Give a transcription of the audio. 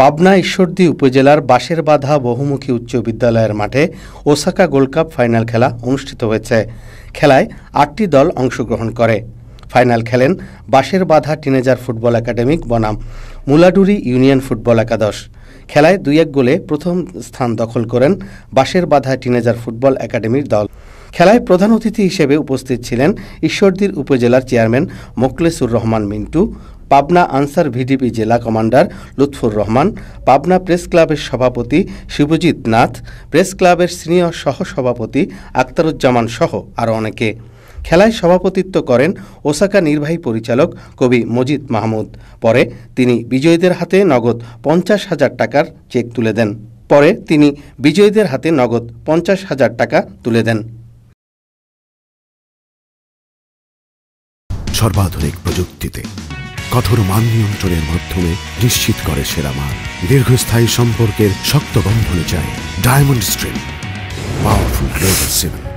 পাবনা ঈশ্বরদী উপজেলার বাঁশের বাঁধা বহুমুখী উচ্চ বিদ্যালয়ের মাঠে ওসাকা গোল্ড কাপ ফাইনাল খেলা অনুষ্ঠিত হয়েছে খেলায় আটটি দল অংশগ্রহণ করে ফাইনাল খেলেন বাঁশের বাঁধা টিনেজার ফুটবল একাডেমিক বনাম মুলাডুরি ইউনিয়ন ফুটবল একাদশ খেলায় দুই এক গোলে প্রথম স্থান দখল করেন বাঁশের বাঁধা টিনেজার ফুটবল একাডেমির দল খেলায় প্রধান অতিথি হিসেবে উপস্থিত ছিলেন ঈশ্বরদীর উপজেলার চেয়ারম্যান মোকলেসুর রহমান মিন্টু পাবনা আনসার ভিডিপি জেলা কমান্ডার লুৎফুর রহমান পাবনা প্রেস ক্লাবের সভাপতি শিবজিৎ নাথ প্রেস ক্লাবের সিনিয়র সহসভাপতি আক্তারুজ্জামান সহ আরও অনেকে খেলায় সভাপতিত্ব করেন ওসাকা নির্বাহী পরিচালক কবি মজিদ মাহমুদ পরে তিনি বিজয়ীদের হাতে নগদ পঞ্চাশ হাজার টাকার চেক তুলে দেন পরে তিনি বিজয়ীদের হাতে নগদ পঞ্চাশ হাজার টাকা তুলে দেন সর্বাধুনিক প্রযুক্তিতে কঠোর মান নিয়ন্ত্রণের মাধ্যমে নিশ্চিত করে সেরা মান দীর্ঘস্থায়ী সম্পর্কের শক্ত বন্ধনে যায় diamond stream powerful global seven